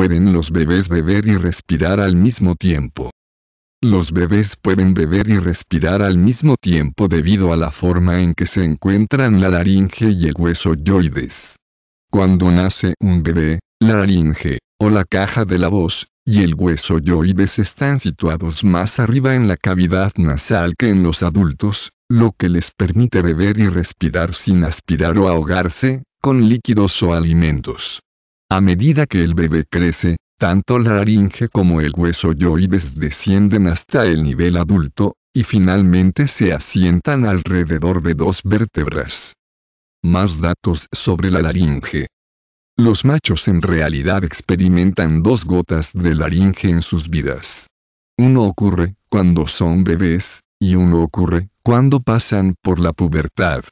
pueden los bebés beber y respirar al mismo tiempo. Los bebés pueden beber y respirar al mismo tiempo debido a la forma en que se encuentran la laringe y el hueso yoides. Cuando nace un bebé, la laringe, o la caja de la voz, y el hueso yoides están situados más arriba en la cavidad nasal que en los adultos, lo que les permite beber y respirar sin aspirar o ahogarse, con líquidos o alimentos. A medida que el bebé crece, tanto la laringe como el hueso yoides descienden hasta el nivel adulto, y finalmente se asientan alrededor de dos vértebras. Más datos sobre la laringe. Los machos en realidad experimentan dos gotas de laringe en sus vidas. Uno ocurre cuando son bebés, y uno ocurre cuando pasan por la pubertad.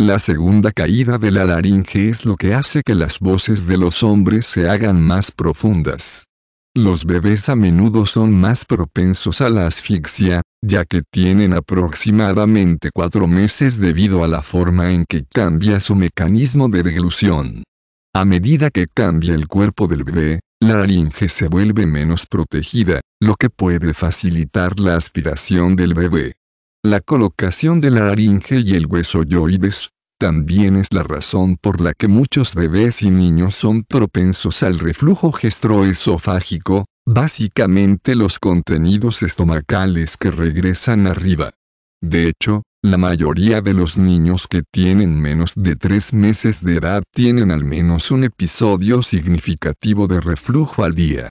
La segunda caída de la laringe es lo que hace que las voces de los hombres se hagan más profundas. Los bebés a menudo son más propensos a la asfixia, ya que tienen aproximadamente cuatro meses debido a la forma en que cambia su mecanismo de deglución. A medida que cambia el cuerpo del bebé, la laringe se vuelve menos protegida, lo que puede facilitar la aspiración del bebé. La colocación de la laringe y el hueso yoides, también es la razón por la que muchos bebés y niños son propensos al reflujo gestroesofágico, básicamente los contenidos estomacales que regresan arriba. De hecho, la mayoría de los niños que tienen menos de tres meses de edad tienen al menos un episodio significativo de reflujo al día.